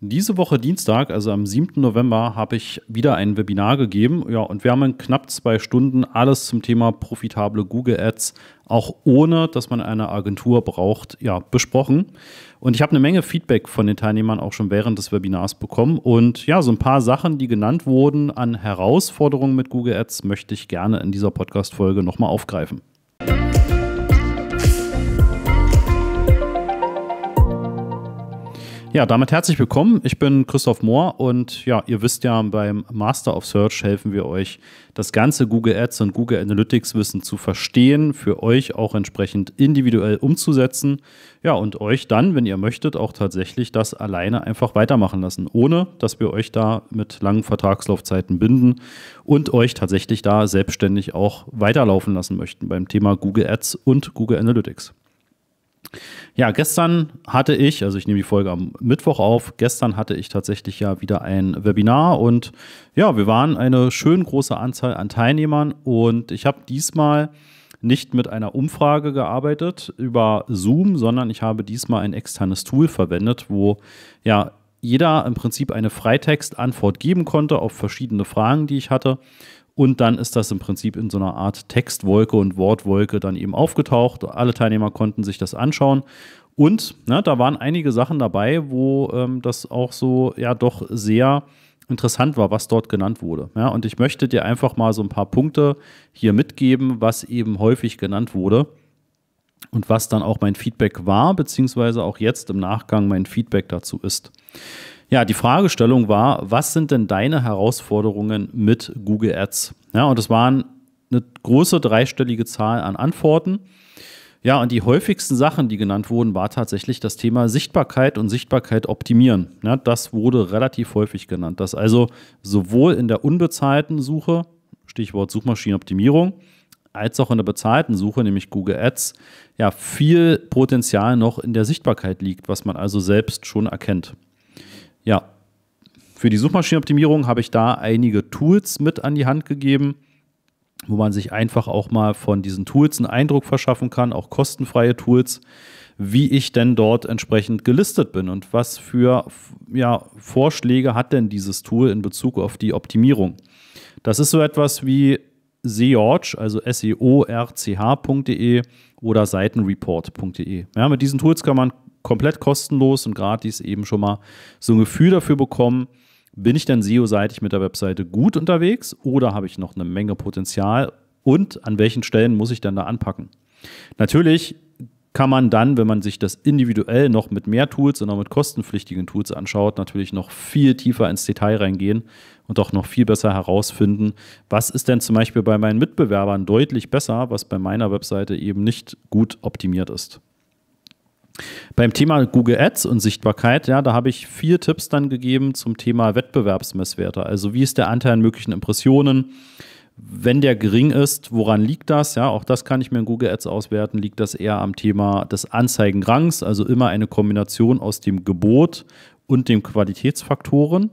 Diese Woche Dienstag, also am 7. November, habe ich wieder ein Webinar gegeben. Ja, und wir haben in knapp zwei Stunden alles zum Thema profitable Google Ads, auch ohne, dass man eine Agentur braucht, ja, besprochen. Und ich habe eine Menge Feedback von den Teilnehmern auch schon während des Webinars bekommen. Und ja, so ein paar Sachen, die genannt wurden an Herausforderungen mit Google Ads, möchte ich gerne in dieser Podcast-Folge nochmal aufgreifen. Ja, damit herzlich willkommen. Ich bin Christoph Mohr und ja, ihr wisst ja, beim Master of Search helfen wir euch, das ganze Google Ads und Google Analytics Wissen zu verstehen, für euch auch entsprechend individuell umzusetzen. Ja, und euch dann, wenn ihr möchtet, auch tatsächlich das alleine einfach weitermachen lassen, ohne dass wir euch da mit langen Vertragslaufzeiten binden und euch tatsächlich da selbstständig auch weiterlaufen lassen möchten beim Thema Google Ads und Google Analytics. Ja, gestern hatte ich, also ich nehme die Folge am Mittwoch auf, gestern hatte ich tatsächlich ja wieder ein Webinar und ja, wir waren eine schön große Anzahl an Teilnehmern und ich habe diesmal nicht mit einer Umfrage gearbeitet über Zoom, sondern ich habe diesmal ein externes Tool verwendet, wo ja jeder im Prinzip eine Freitextantwort geben konnte auf verschiedene Fragen, die ich hatte. Und dann ist das im Prinzip in so einer Art Textwolke und Wortwolke dann eben aufgetaucht. Alle Teilnehmer konnten sich das anschauen. Und ne, da waren einige Sachen dabei, wo ähm, das auch so ja doch sehr interessant war, was dort genannt wurde. Ja, und ich möchte dir einfach mal so ein paar Punkte hier mitgeben, was eben häufig genannt wurde und was dann auch mein Feedback war, beziehungsweise auch jetzt im Nachgang mein Feedback dazu ist. Ja, die Fragestellung war, was sind denn deine Herausforderungen mit Google Ads? Ja, und es waren eine große dreistellige Zahl an Antworten. Ja, und die häufigsten Sachen, die genannt wurden, war tatsächlich das Thema Sichtbarkeit und Sichtbarkeit optimieren. Ja, das wurde relativ häufig genannt, dass also sowohl in der unbezahlten Suche, Stichwort Suchmaschinenoptimierung, als auch in der bezahlten Suche, nämlich Google Ads, ja, viel Potenzial noch in der Sichtbarkeit liegt, was man also selbst schon erkennt. Ja, für die Suchmaschinenoptimierung habe ich da einige Tools mit an die Hand gegeben, wo man sich einfach auch mal von diesen Tools einen Eindruck verschaffen kann, auch kostenfreie Tools, wie ich denn dort entsprechend gelistet bin und was für ja, Vorschläge hat denn dieses Tool in Bezug auf die Optimierung. Das ist so etwas wie seorch, also seorch.de e oder seitenreport.de. Ja, mit diesen Tools kann man komplett kostenlos und gratis eben schon mal so ein Gefühl dafür bekommen, bin ich denn SEO-seitig mit der Webseite gut unterwegs oder habe ich noch eine Menge Potenzial und an welchen Stellen muss ich denn da anpacken? Natürlich kann man dann, wenn man sich das individuell noch mit mehr Tools und auch mit kostenpflichtigen Tools anschaut, natürlich noch viel tiefer ins Detail reingehen und auch noch viel besser herausfinden, was ist denn zum Beispiel bei meinen Mitbewerbern deutlich besser, was bei meiner Webseite eben nicht gut optimiert ist. Beim Thema Google Ads und Sichtbarkeit, ja, da habe ich vier Tipps dann gegeben zum Thema Wettbewerbsmesswerte. Also wie ist der Anteil an möglichen Impressionen? Wenn der gering ist, woran liegt das? Ja, auch das kann ich mir in Google Ads auswerten. Liegt das eher am Thema des Anzeigenrangs, also immer eine Kombination aus dem Gebot und den Qualitätsfaktoren?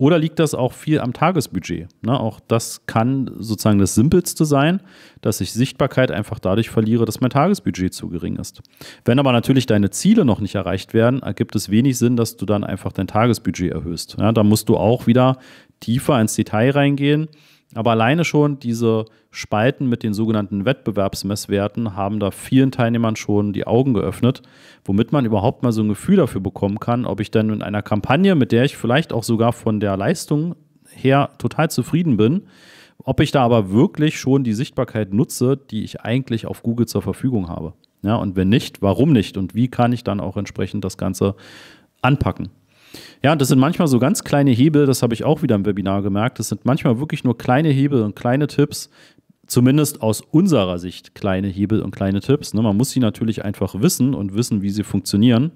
Oder liegt das auch viel am Tagesbudget? Ne, auch das kann sozusagen das Simpelste sein, dass ich Sichtbarkeit einfach dadurch verliere, dass mein Tagesbudget zu gering ist. Wenn aber natürlich deine Ziele noch nicht erreicht werden, ergibt es wenig Sinn, dass du dann einfach dein Tagesbudget erhöhst. Ja, da musst du auch wieder tiefer ins Detail reingehen aber alleine schon diese Spalten mit den sogenannten Wettbewerbsmesswerten haben da vielen Teilnehmern schon die Augen geöffnet, womit man überhaupt mal so ein Gefühl dafür bekommen kann, ob ich denn in einer Kampagne, mit der ich vielleicht auch sogar von der Leistung her total zufrieden bin, ob ich da aber wirklich schon die Sichtbarkeit nutze, die ich eigentlich auf Google zur Verfügung habe. Ja, und wenn nicht, warum nicht? Und wie kann ich dann auch entsprechend das Ganze anpacken? Ja, das sind manchmal so ganz kleine Hebel, das habe ich auch wieder im Webinar gemerkt. Das sind manchmal wirklich nur kleine Hebel und kleine Tipps, zumindest aus unserer Sicht kleine Hebel und kleine Tipps. Ne? Man muss sie natürlich einfach wissen und wissen, wie sie funktionieren.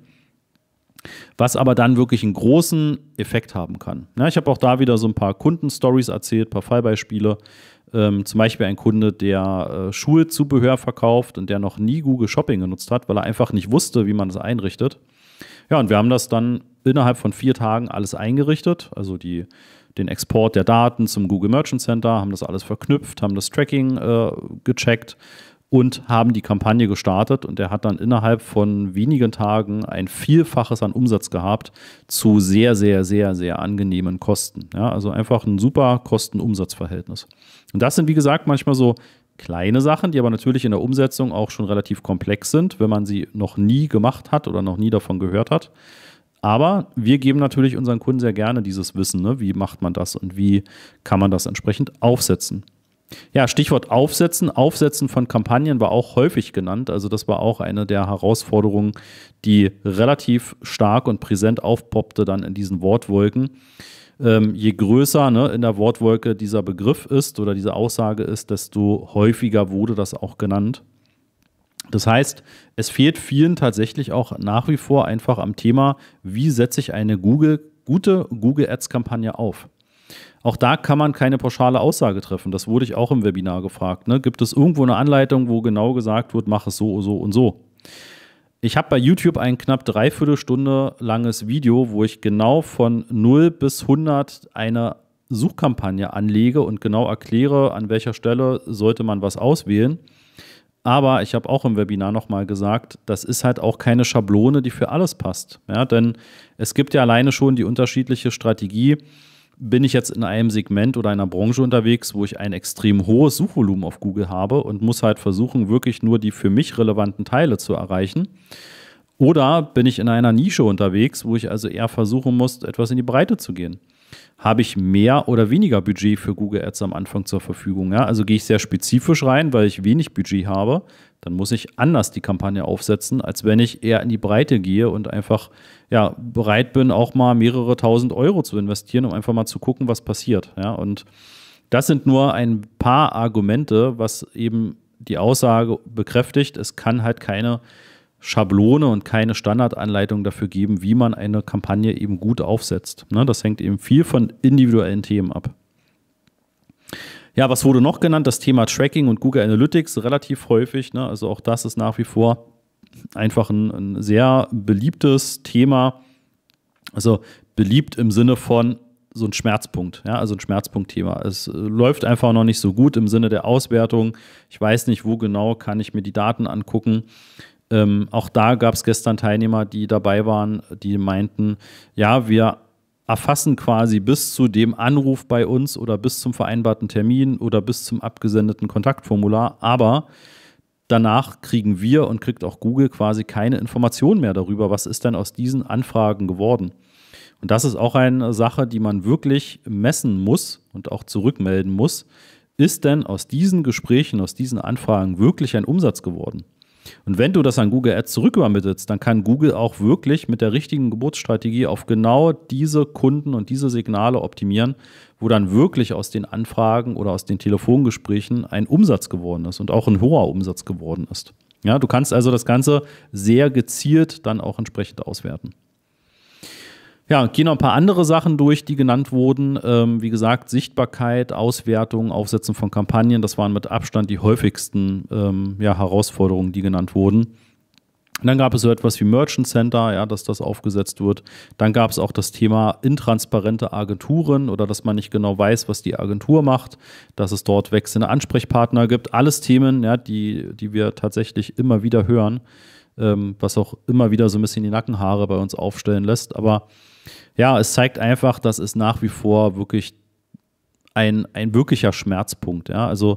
Was aber dann wirklich einen großen Effekt haben kann. Ja, ich habe auch da wieder so ein paar Kundenstories erzählt, ein paar Fallbeispiele. Ähm, zum Beispiel ein Kunde, der äh, Schulzubehör verkauft und der noch nie Google Shopping genutzt hat, weil er einfach nicht wusste, wie man das einrichtet. Ja, und wir haben das dann innerhalb von vier Tagen alles eingerichtet, also die, den Export der Daten zum Google Merchant Center, haben das alles verknüpft, haben das Tracking äh, gecheckt und haben die Kampagne gestartet und er hat dann innerhalb von wenigen Tagen ein Vielfaches an Umsatz gehabt zu sehr, sehr, sehr, sehr angenehmen Kosten. Ja, also einfach ein super Kosten-Umsatz-Verhältnis. Und das sind, wie gesagt, manchmal so kleine Sachen, die aber natürlich in der Umsetzung auch schon relativ komplex sind, wenn man sie noch nie gemacht hat oder noch nie davon gehört hat. Aber wir geben natürlich unseren Kunden sehr gerne dieses Wissen, ne? wie macht man das und wie kann man das entsprechend aufsetzen. Ja, Stichwort Aufsetzen. Aufsetzen von Kampagnen war auch häufig genannt. Also das war auch eine der Herausforderungen, die relativ stark und präsent aufpoppte dann in diesen Wortwolken. Ähm, je größer ne, in der Wortwolke dieser Begriff ist oder diese Aussage ist, desto häufiger wurde das auch genannt. Das heißt, es fehlt vielen tatsächlich auch nach wie vor einfach am Thema, wie setze ich eine Google, gute Google Ads-Kampagne auf. Auch da kann man keine pauschale Aussage treffen. Das wurde ich auch im Webinar gefragt. Ne? Gibt es irgendwo eine Anleitung, wo genau gesagt wird, mach es so, so und so? Ich habe bei YouTube ein knapp dreiviertel Stunde langes Video, wo ich genau von 0 bis 100 eine Suchkampagne anlege und genau erkläre, an welcher Stelle sollte man was auswählen. Aber ich habe auch im Webinar nochmal gesagt, das ist halt auch keine Schablone, die für alles passt. Ja, denn es gibt ja alleine schon die unterschiedliche Strategie. Bin ich jetzt in einem Segment oder einer Branche unterwegs, wo ich ein extrem hohes Suchvolumen auf Google habe und muss halt versuchen, wirklich nur die für mich relevanten Teile zu erreichen? Oder bin ich in einer Nische unterwegs, wo ich also eher versuchen muss, etwas in die Breite zu gehen? habe ich mehr oder weniger Budget für Google Ads am Anfang zur Verfügung. Ja? Also gehe ich sehr spezifisch rein, weil ich wenig Budget habe, dann muss ich anders die Kampagne aufsetzen, als wenn ich eher in die Breite gehe und einfach ja, bereit bin, auch mal mehrere tausend Euro zu investieren, um einfach mal zu gucken, was passiert. Ja? Und das sind nur ein paar Argumente, was eben die Aussage bekräftigt, es kann halt keine Schablone und keine Standardanleitung dafür geben, wie man eine Kampagne eben gut aufsetzt. Ne, das hängt eben viel von individuellen Themen ab. Ja, was wurde noch genannt? Das Thema Tracking und Google Analytics relativ häufig. Ne? Also auch das ist nach wie vor einfach ein, ein sehr beliebtes Thema. Also beliebt im Sinne von so ein Schmerzpunkt, ja, also ein Schmerzpunktthema. Es äh, läuft einfach noch nicht so gut im Sinne der Auswertung. Ich weiß nicht, wo genau kann ich mir die Daten angucken. Ähm, auch da gab es gestern Teilnehmer, die dabei waren, die meinten, ja, wir erfassen quasi bis zu dem Anruf bei uns oder bis zum vereinbarten Termin oder bis zum abgesendeten Kontaktformular, aber danach kriegen wir und kriegt auch Google quasi keine Informationen mehr darüber, was ist denn aus diesen Anfragen geworden. Und das ist auch eine Sache, die man wirklich messen muss und auch zurückmelden muss. Ist denn aus diesen Gesprächen, aus diesen Anfragen wirklich ein Umsatz geworden? Und wenn du das an Google Ads zurückübermittelst, dann kann Google auch wirklich mit der richtigen Geburtsstrategie auf genau diese Kunden und diese Signale optimieren, wo dann wirklich aus den Anfragen oder aus den Telefongesprächen ein Umsatz geworden ist und auch ein hoher Umsatz geworden ist. Ja, du kannst also das Ganze sehr gezielt dann auch entsprechend auswerten. Ja, gehen noch ein paar andere Sachen durch, die genannt wurden. Ähm, wie gesagt, Sichtbarkeit, Auswertung, Aufsetzen von Kampagnen, das waren mit Abstand die häufigsten ähm, ja, Herausforderungen, die genannt wurden. Und dann gab es so etwas wie Merchant Center, ja, dass das aufgesetzt wird. Dann gab es auch das Thema intransparente Agenturen oder dass man nicht genau weiß, was die Agentur macht, dass es dort wechselnde Ansprechpartner gibt. Alles Themen, ja, die, die wir tatsächlich immer wieder hören, ähm, was auch immer wieder so ein bisschen die Nackenhaare bei uns aufstellen lässt. Aber ja, es zeigt einfach, dass es nach wie vor wirklich ein, ein wirklicher Schmerzpunkt. Ja? Also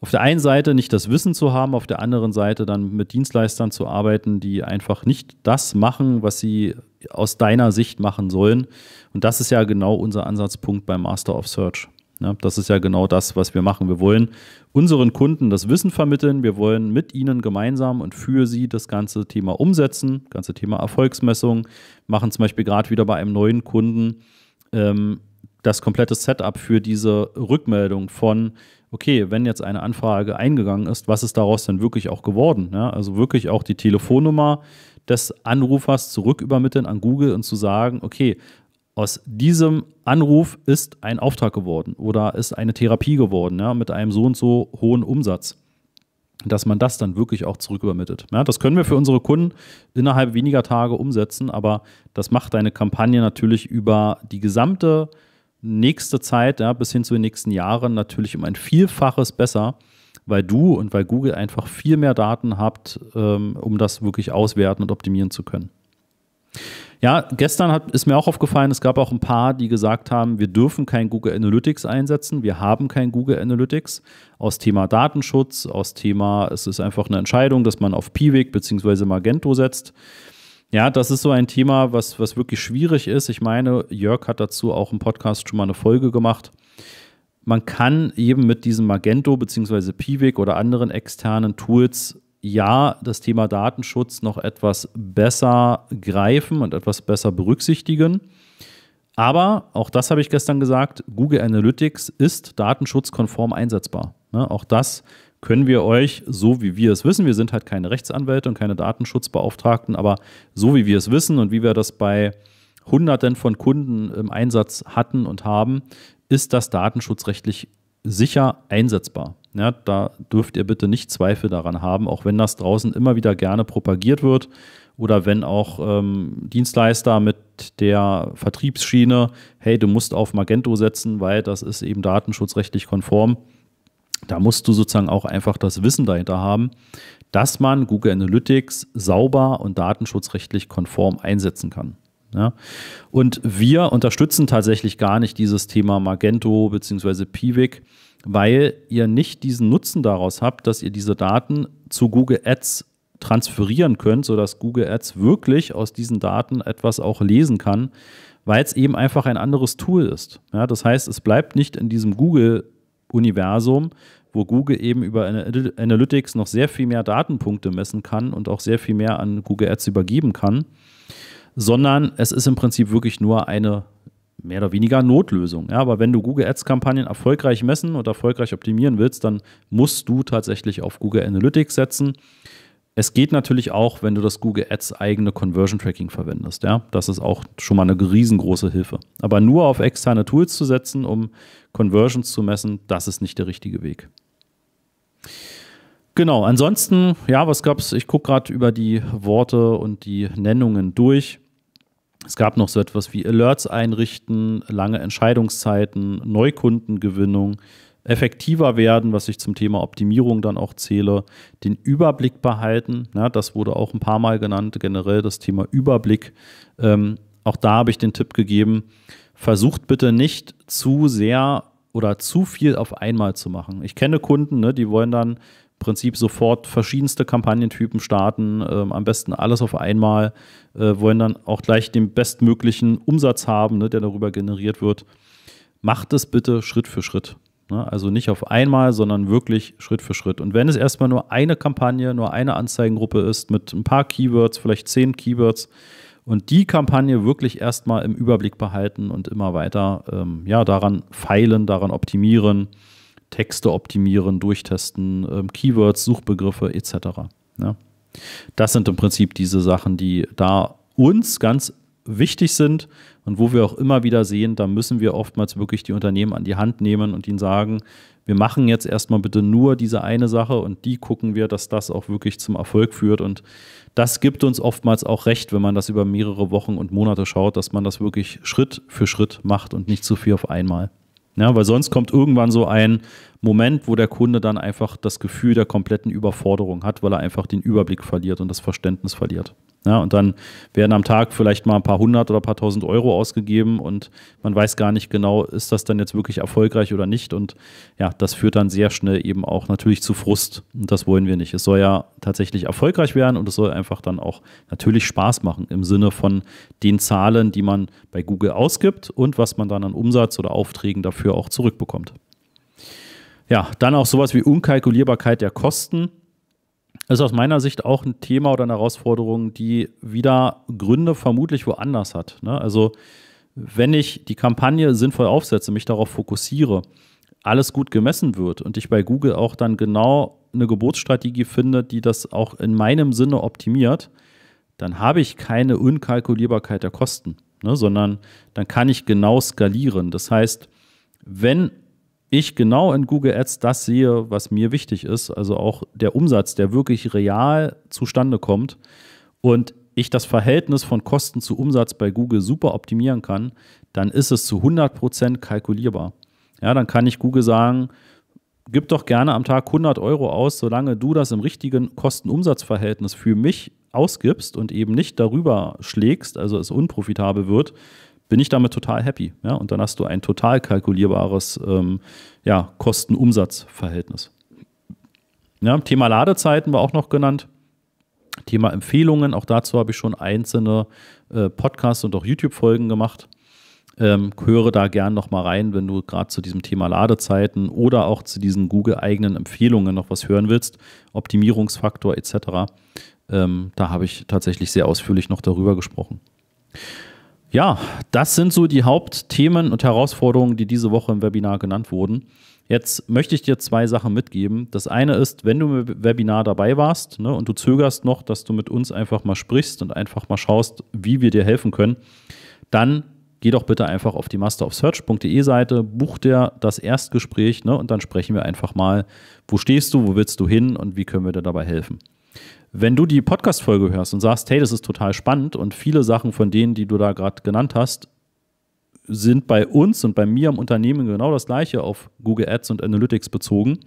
auf der einen Seite nicht das Wissen zu haben, auf der anderen Seite dann mit Dienstleistern zu arbeiten, die einfach nicht das machen, was sie aus deiner Sicht machen sollen. Und das ist ja genau unser Ansatzpunkt beim Master of Search. Ja, ne? das ist ja genau das, was wir machen. Wir wollen unseren Kunden das Wissen vermitteln. Wir wollen mit ihnen gemeinsam und für sie das ganze Thema umsetzen, das ganze Thema Erfolgsmessung. Machen zum Beispiel gerade wieder bei einem neuen Kunden ähm, das komplette Setup für diese Rückmeldung von, okay, wenn jetzt eine Anfrage eingegangen ist, was ist daraus denn wirklich auch geworden? Ja, also wirklich auch die Telefonnummer des Anrufers zurückübermitteln an Google und zu sagen, okay, aus diesem Anruf ist ein Auftrag geworden oder ist eine Therapie geworden ja, mit einem so und so hohen Umsatz. Dass man das dann wirklich auch zurückübermittelt. Ja, das können wir für unsere Kunden innerhalb weniger Tage umsetzen, aber das macht deine Kampagne natürlich über die gesamte nächste Zeit, ja, bis hin zu den nächsten Jahren, natürlich um ein Vielfaches besser, weil du und weil Google einfach viel mehr Daten habt, ähm, um das wirklich auswerten und optimieren zu können. Ja, gestern hat, ist mir auch aufgefallen, es gab auch ein paar, die gesagt haben, wir dürfen kein Google Analytics einsetzen, wir haben kein Google Analytics aus Thema Datenschutz, aus Thema, es ist einfach eine Entscheidung, dass man auf Piwik bzw. Magento setzt. Ja, das ist so ein Thema, was, was wirklich schwierig ist. Ich meine, Jörg hat dazu auch im Podcast schon mal eine Folge gemacht. Man kann eben mit diesem Magento bzw. Piwik oder anderen externen Tools ja das Thema Datenschutz noch etwas besser greifen und etwas besser berücksichtigen. Aber auch das habe ich gestern gesagt, Google Analytics ist datenschutzkonform einsetzbar. Ne, auch das können wir euch, so wie wir es wissen, wir sind halt keine Rechtsanwälte und keine Datenschutzbeauftragten, aber so wie wir es wissen und wie wir das bei Hunderten von Kunden im Einsatz hatten und haben, ist das datenschutzrechtlich sicher einsetzbar. Ja, da dürft ihr bitte nicht Zweifel daran haben, auch wenn das draußen immer wieder gerne propagiert wird oder wenn auch ähm, Dienstleister mit der Vertriebsschiene, hey, du musst auf Magento setzen, weil das ist eben datenschutzrechtlich konform. Da musst du sozusagen auch einfach das Wissen dahinter haben, dass man Google Analytics sauber und datenschutzrechtlich konform einsetzen kann. Ja. Und wir unterstützen tatsächlich gar nicht dieses Thema Magento bzw. Piwik, weil ihr nicht diesen Nutzen daraus habt, dass ihr diese Daten zu Google Ads transferieren könnt, sodass Google Ads wirklich aus diesen Daten etwas auch lesen kann, weil es eben einfach ein anderes Tool ist. Ja, das heißt, es bleibt nicht in diesem Google-Universum, wo Google eben über Analytics noch sehr viel mehr Datenpunkte messen kann und auch sehr viel mehr an Google Ads übergeben kann, sondern es ist im Prinzip wirklich nur eine mehr oder weniger Notlösung. Ja, aber wenn du Google Ads-Kampagnen erfolgreich messen und erfolgreich optimieren willst, dann musst du tatsächlich auf Google Analytics setzen. Es geht natürlich auch, wenn du das Google Ads eigene Conversion Tracking verwendest. Ja? Das ist auch schon mal eine riesengroße Hilfe. Aber nur auf externe Tools zu setzen, um Conversions zu messen, das ist nicht der richtige Weg. Genau, ansonsten, ja, was gab es? Ich gucke gerade über die Worte und die Nennungen durch. Es gab noch so etwas wie Alerts einrichten, lange Entscheidungszeiten, Neukundengewinnung, effektiver werden, was ich zum Thema Optimierung dann auch zähle, den Überblick behalten. Ja, das wurde auch ein paar Mal genannt, generell das Thema Überblick. Ähm, auch da habe ich den Tipp gegeben, versucht bitte nicht zu sehr oder zu viel auf einmal zu machen. Ich kenne Kunden, ne, die wollen dann Prinzip sofort verschiedenste Kampagnentypen starten, ähm, am besten alles auf einmal, äh, wollen dann auch gleich den bestmöglichen Umsatz haben, ne, der darüber generiert wird. Macht es bitte Schritt für Schritt. Ne? Also nicht auf einmal, sondern wirklich Schritt für Schritt. Und wenn es erstmal nur eine Kampagne, nur eine Anzeigengruppe ist mit ein paar Keywords, vielleicht zehn Keywords, und die Kampagne wirklich erstmal im Überblick behalten und immer weiter ähm, ja, daran feilen, daran optimieren Texte optimieren, durchtesten, ähm, Keywords, Suchbegriffe etc. Ja. Ne? Das sind im Prinzip diese Sachen, die da uns ganz wichtig sind und wo wir auch immer wieder sehen, da müssen wir oftmals wirklich die Unternehmen an die Hand nehmen und ihnen sagen, wir machen jetzt erstmal bitte nur diese eine Sache und die gucken wir, dass das auch wirklich zum Erfolg führt. Und das gibt uns oftmals auch recht, wenn man das über mehrere Wochen und Monate schaut, dass man das wirklich Schritt für Schritt macht und nicht zu viel auf einmal. Ja, weil sonst kommt irgendwann so ein Moment, wo der Kunde dann einfach das Gefühl der kompletten Überforderung hat, weil er einfach den Überblick verliert und das Verständnis verliert. Ja, und dann werden am Tag vielleicht mal ein paar hundert oder ein paar tausend Euro ausgegeben und man weiß gar nicht genau, ist das dann jetzt wirklich erfolgreich oder nicht. Und ja, das führt dann sehr schnell eben auch natürlich zu Frust. Und das wollen wir nicht. Es soll ja tatsächlich erfolgreich werden und es soll einfach dann auch natürlich Spaß machen im Sinne von den Zahlen, die man bei Google ausgibt und was man dann an Umsatz oder Aufträgen dafür auch zurückbekommt. Ja, dann auch sowas wie Unkalkulierbarkeit der Kosten ist aus meiner Sicht auch ein Thema oder eine Herausforderung, die wieder Gründe vermutlich woanders hat. Ne? Also wenn ich die Kampagne sinnvoll aufsetze, mich darauf fokussiere, alles gut gemessen wird und ich bei Google auch dann genau eine Geburtsstrategie finde, die das auch in meinem Sinne optimiert, dann habe ich keine Unkalkulierbarkeit der Kosten, ne? sondern dann kann ich genau skalieren. Das heißt, wenn ich genau in Google Ads das sehe, was mir wichtig ist, also auch der Umsatz, der wirklich real zustande kommt und ich das Verhältnis von Kosten zu Umsatz bei Google super optimieren kann, dann ist es zu 100% kalkulierbar. Ja, dann kann ich Google sagen, gib doch gerne am Tag 100 Euro aus, solange du das im richtigen Kosten-Umsatz-Verhältnis für mich ausgibst und eben nicht darüber schlägst, also es unprofitabel wird, bin ich damit total happy. Ja? Und dann hast du ein total kalkulierbares ähm, ja, Kosten-Umsatz-Verhältnis. Ja, Thema Ladezeiten war auch noch genannt. Thema Empfehlungen, auch dazu habe ich schon einzelne äh, Podcasts und auch YouTube-Folgen gemacht. Ähm, höre da gern nochmal rein, wenn du gerade zu diesem Thema Ladezeiten oder auch zu diesen Google-eigenen Empfehlungen noch was hören willst, Optimierungsfaktor etc. Ähm, da habe ich tatsächlich sehr ausführlich noch darüber gesprochen. Ja, das sind so die Hauptthemen und Herausforderungen, die diese Woche im Webinar genannt wurden. Jetzt möchte ich dir zwei Sachen mitgeben. Das eine ist, wenn du im Webinar dabei warst ne, und du zögerst noch, dass du mit uns einfach mal sprichst und einfach mal schaust, wie wir dir helfen können, dann geh doch bitte einfach auf die masterofsearch.de Seite, buch dir das Erstgespräch ne, und dann sprechen wir einfach mal, wo stehst du, wo willst du hin und wie können wir dir dabei helfen. Wenn du die Podcast-Folge hörst und sagst, hey, das ist total spannend und viele Sachen von denen, die du da gerade genannt hast, sind bei uns und bei mir im Unternehmen genau das gleiche auf Google Ads und Analytics bezogen,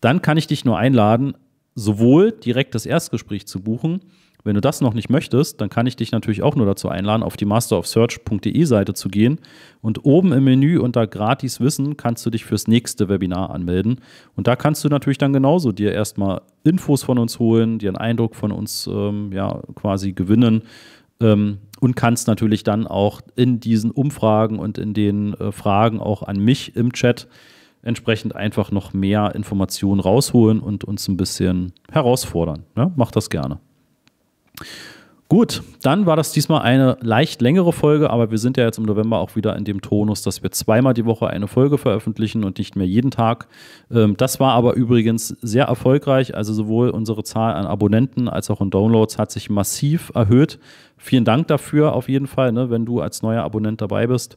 dann kann ich dich nur einladen, sowohl direkt das Erstgespräch zu buchen, wenn du das noch nicht möchtest, dann kann ich dich natürlich auch nur dazu einladen, auf die masterofsearch.de Seite zu gehen und oben im Menü unter gratis Wissen kannst du dich fürs nächste Webinar anmelden und da kannst du natürlich dann genauso dir erstmal Infos von uns holen, dir einen Eindruck von uns ähm, ja quasi gewinnen ähm, und kannst natürlich dann auch in diesen Umfragen und in den äh, Fragen auch an mich im Chat entsprechend einfach noch mehr Informationen rausholen und uns ein bisschen herausfordern. Ja, ne? mach das gerne. Gut, dann war das diesmal eine leicht längere Folge, aber wir sind ja jetzt im November auch wieder in dem Tonus, dass wir zweimal die Woche eine Folge veröffentlichen und nicht mehr jeden Tag. Ähm, das war aber übrigens sehr erfolgreich. Also sowohl unsere Zahl an Abonnenten als auch an Downloads hat sich massiv erhöht. Vielen Dank dafür auf jeden Fall, ne, wenn du als neuer Abonnent dabei bist.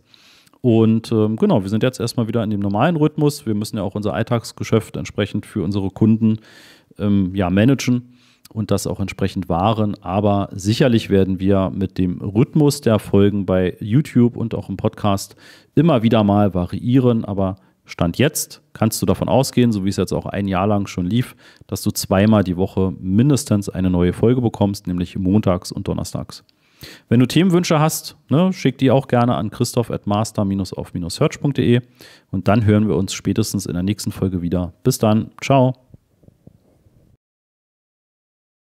Und ähm, genau, wir sind jetzt erstmal wieder in dem normalen Rhythmus. Wir müssen ja auch unser Alltagsgeschäft entsprechend für unsere Kunden ähm, ja, managen und das auch entsprechend wahren. Aber sicherlich werden wir mit dem Rhythmus der Folgen bei YouTube und auch im Podcast immer wieder mal variieren. Aber Stand jetzt kannst du davon ausgehen, so wie es jetzt auch ein Jahr lang schon lief, dass du zweimal die Woche mindestens eine neue Folge bekommst, nämlich montags und donnerstags. Wenn du Themenwünsche hast, ne, schick die auch gerne an christoph at master-auf-search.de und dann hören wir uns spätestens in der nächsten Folge wieder. Bis dann, ciao.